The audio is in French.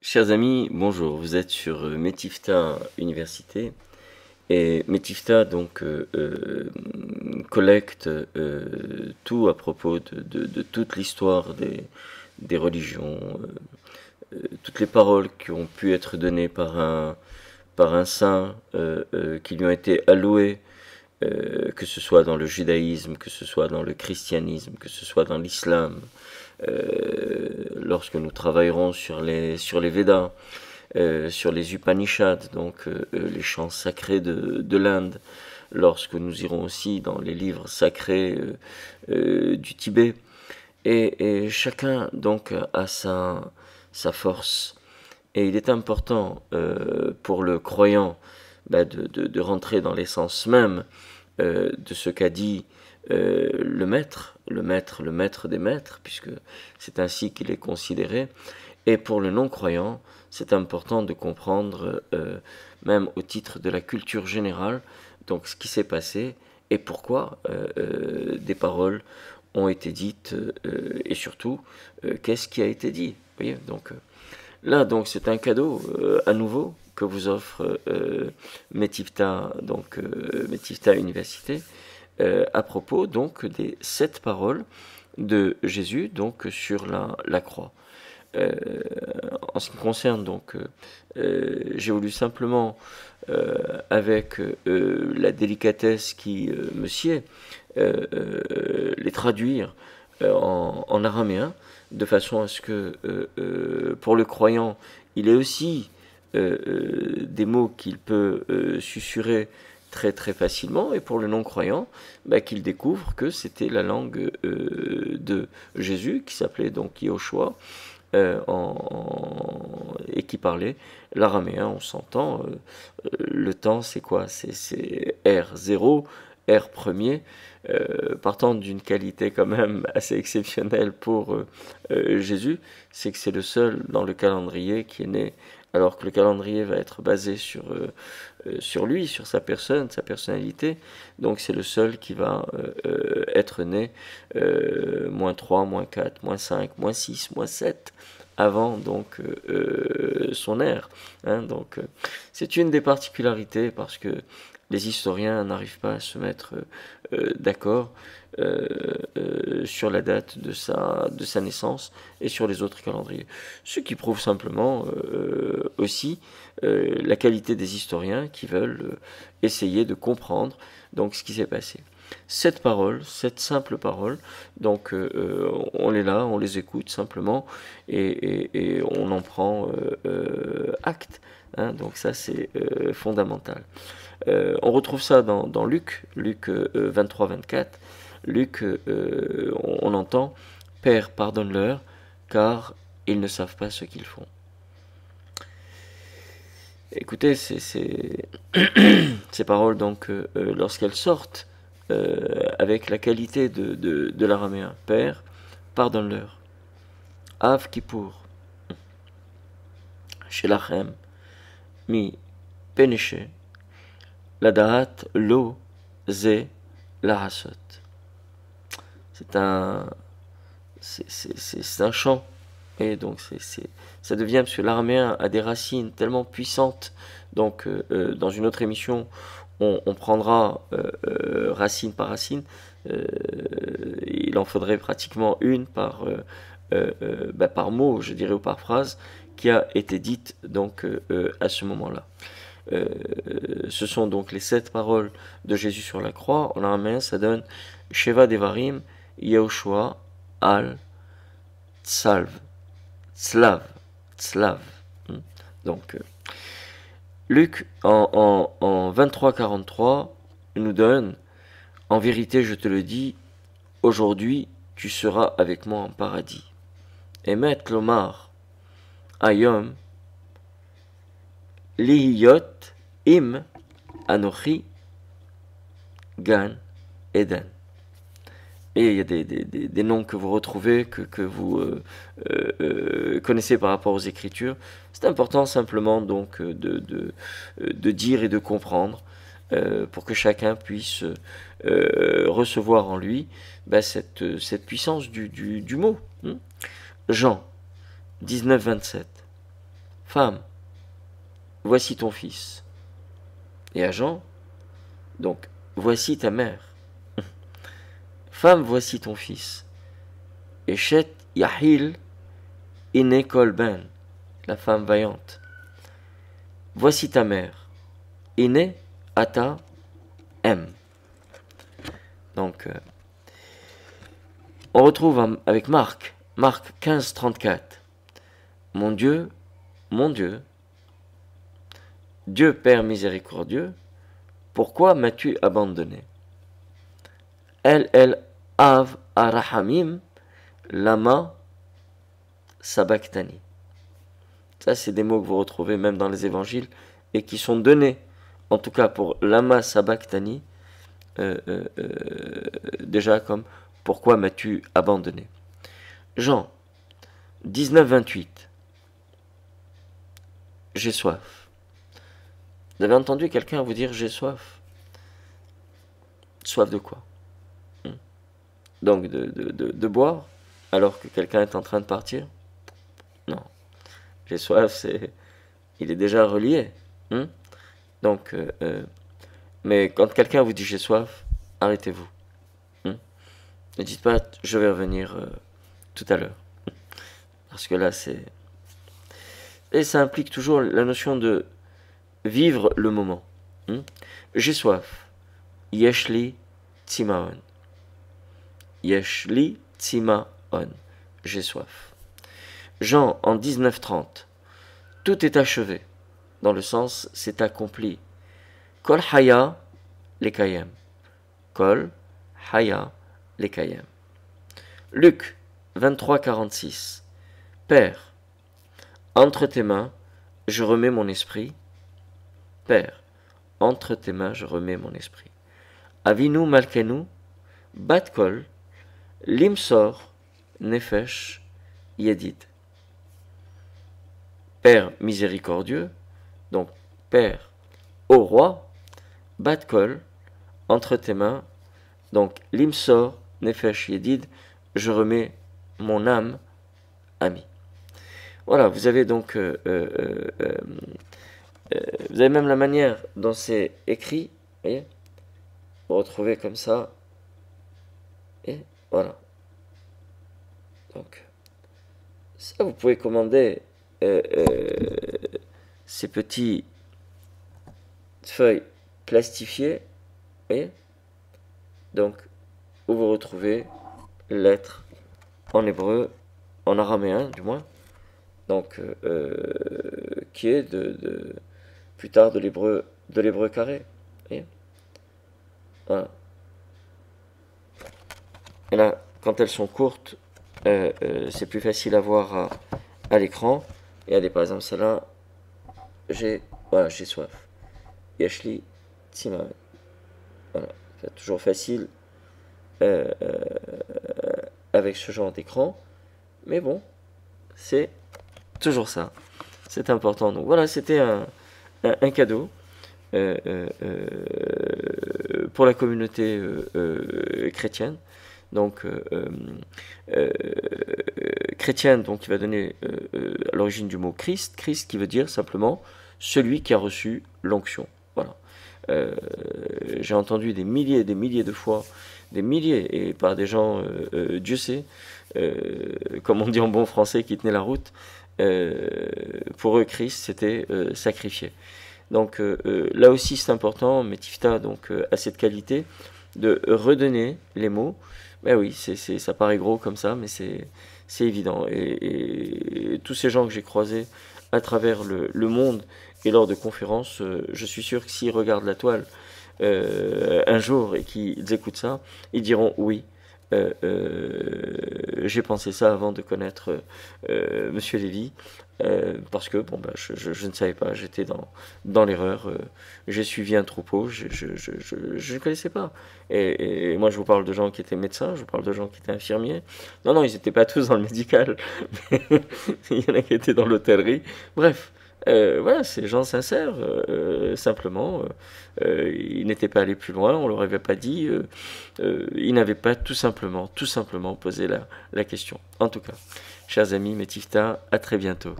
Chers amis, bonjour. Vous êtes sur euh, Métifta Université. Et Métifta donc, euh, euh, collecte tout à propos de, toute l'histoire des, religions, toutes les paroles qui ont pu être données par un, par un saint, qui lui ont été allouées, que ce soit dans le judaïsme, que ce soit dans le christianisme, que ce soit dans l'islam, euh, lorsque nous travaillerons sur les, sur les Védas, euh, sur les Upanishads, donc euh, les chants sacrés de, de l'Inde, lorsque nous irons aussi dans les livres sacrés du Tibet. Et, chacun donc a sa, sa force. Et il est important pour le croyant bah, de, rentrer dans l'essence même de ce qu'a dit euh, le maître, le maître, le maître des maîtres, puisque c'est ainsi qu'il est considéré. Et pour le non-croyant, c'est important de comprendre, euh, même au titre de la culture générale, donc ce qui s'est passé et pourquoi euh, des paroles ont été dites et surtout qu'est-ce qui a été dit. donc là donc c'est un cadeau à nouveau que vous offre Metivta, donc Metivta Université. Euh, à propos donc des sept paroles de Jésus donc sur la, croix. Euh, en ce qui concerne, donc, euh, j'ai voulu simplement, avec la délicatesse qui me sied, les traduire en, en, araméen, de façon à ce que, pour le croyant, il ait aussi des mots qu'il peut susurrer très très facilement, et pour le non-croyant, bah, qu'il découvre que c'était la langue euh, de Jésus, qui s'appelait donc Yoshua, euh, et qui parlait l'araméen, on s'entend, euh, le temps c'est quoi C'est R0, R premier, partant d'une qualité quand même assez exceptionnelle pour Jésus, c'est que c'est le seul dans le calendrier qui est né alors que le calendrier va être basé sur, euh, euh, sur lui, sur sa personne, sa personnalité. Donc c'est le seul qui va euh, être né moins 3, moins 4, moins 5, moins 6, moins 7 avant donc son ère. Hein. donc c'est une des particularités parce que les historiens n'arrivent pas à se mettre euh, d'accord euh, euh, sur la date de sa, naissance et sur les autres calendriers. Ce qui prouve simplement aussi la qualité des historiens qui veulent essayer de comprendre donc, ce qui s'est passé cette parole, cette simple parole. Donc on est là, on les écoute simplement et, on en prend acte. Hein, donc ça, c'est euh, fondamental. Euh, on retrouve ça dans, Luc, Luc 23-24. Euh, Luc, on, entend, Père, pardonne-leur, car ils ne savent pas ce qu'ils font. Écoutez, ces paroles, donc, lorsqu'elles sortent, avec la qualité de, de, de l'araméen, Père, pardonne-leur. Av Kippour. Shelachem pénéché, l'eau z la ze C'est un, c'est un chant. Et donc c'est ça devient, parce que l'arméen a des racines tellement puissantes, donc euh, euh, dans une autre émission, on, prendra euh, racine par racine, il en faudrait pratiquement une par, bah, par mot, je dirais, ou par phrase, qui a été dite donc euh, euh, à ce moment-là. Euh, ce sont donc les sept paroles de Jésus sur la croix. En main, ça donne Sheva Devarim, Yahushua, Al, Tsalv, Tslav, Tslav. Hmm. Donc, Luc, en, 23-43, nous donne En vérité, je te le dis, aujourd'hui, tu seras avec moi en paradis. Emet Lomar, Ayom, liyot Im, Anochi, Gan, Eden. Et il y a des, des, noms que vous retrouvez, que, vous euh, euh, euh, connaissez par rapport aux Écritures. C'est important simplement donc de, de, dire et de comprendre pour que chacun puisse recevoir en lui bah, cette, cette, puissance du, du, du mot. Hein. Jean, 19-27 Femme, voici ton fils. Et à Jean, donc, voici ta mère. Femme, voici ton fils. Et Chet Yahil Iné, Kolben, la femme vaillante. Voici ta mère. Iné Ata M. Donc, euh, on retrouve avec Marc, Marc 15, 34. Mon Dieu, mon Dieu, Dieu Père miséricordieux, pourquoi m'as-tu abandonné El El Av Arahamim Lama Sabakhtani. Ça, c'est des mots que vous retrouvez même dans les évangiles et qui sont donnés, en tout cas pour Lama Sabakhtani, euh, euh, euh, déjà comme Pourquoi m'as-tu abandonné Jean 19, 28. J'ai soif. Vous avez entendu quelqu'un vous dire j'ai soif Soif de quoi hmm. Donc de, boire alors que quelqu'un est en train de partir Non. J'ai soif, c'est. Il est déjà relié. Hmm. Donc, euh, euh, mais quand quelqu'un vous dit j'ai soif, arrêtez-vous. Hmm. ne dites pas je vais revenir euh, tout à l'heure. Parce que là, c'est. Et ça implique toujours la notion de vivre le moment. Hmm? J'ai soif. Yeshli timaon. Yeshli timaon. J'ai soif. Jean en 1930. Tout est achevé. Dans le sens, c'est accompli. Kol haya kayem. Kol haya kayem. Luc 2346. Père, entre tes mains, je remets mon esprit. Père, entre tes mains, je remets mon esprit. Avinu Malkenu, Batkol, Limsor, Nefesh, Yedid. Père miséricordieux, donc Père, au roi, Batkol, entre tes mains, donc Limsor, Nefesh, Yedid, je remets mon âme, ami. Voilà, vous avez donc, euh, euh, euh, vous avez même la manière dont c'est écrit, vous voyez, vous retrouvez comme ça, et voilà. Donc, ça vous pouvez commander ces petits feuilles plastifiées, vous voyez, donc où vous retrouvez lettres en hébreu, en araméen du moins donc, euh, euh, qui est de, plus tard de l'hébreu de l'hébreu carré. Et là, quand elles sont courtes, euh, c'est plus facile à voir à, l'écran. Regardez, par exemple, celle-là, j'ai voilà, j'ai soif. Yashli Tsimaven. Voilà, c'est toujours facile avec ce genre d'écran. Mais bon, c'est Toujours ça. C'est important. Donc voilà, c'était un, cadeau. Euh, euh, euh, pour la communauté chrétienne. Donc, chrétienne, donc, qui va donner à l'origine du mot Christ, Christ qui veut dire simplement celui qui a reçu l'onction. Voilà. J'ai entendu des milliers et des milliers de fois, des milliers, et par des gens, Dieu sait, comme on dit en bon français, qui tenaient la route, euh, pour eux, Christ c'était euh, sacrifié. Donc euh, là aussi, c'est important, Métifta donc, a cette qualité de redonner les mots. Ben oui, ça paraît gros comme ça, mais c'est, évident. Et, tous ces gens que j'ai croisés à travers le, monde et lors de conférences, je suis sûr que s'ils regardent la toile un jour et qu'ils écoutent ça, ils diront oui, euh, euh, j'ai pensé ça avant de connaître euh, Monsieur Lévy, euh, parce que bon, bah, je, ne savais pas, j'étais dans, dans l'erreur, j'ai suivi un troupeau, je, je ne connaissais pas. Et, et, moi, je vous parle de gens qui étaient médecins, je vous parle de gens qui étaient infirmiers. Non, non, ils n'étaient pas tous dans le médical, il y en a qui étaient dans l'hôtellerie. Bref, euh, voilà, ces gens sincères. Euh, euh, simplement, ils n'étaient pas allés plus loin, on leur avait pas dit. ils n'avaient pas tout simplement, tout simplement posé la, la question. En tout cas, chers amis, Métifta, à très bientôt.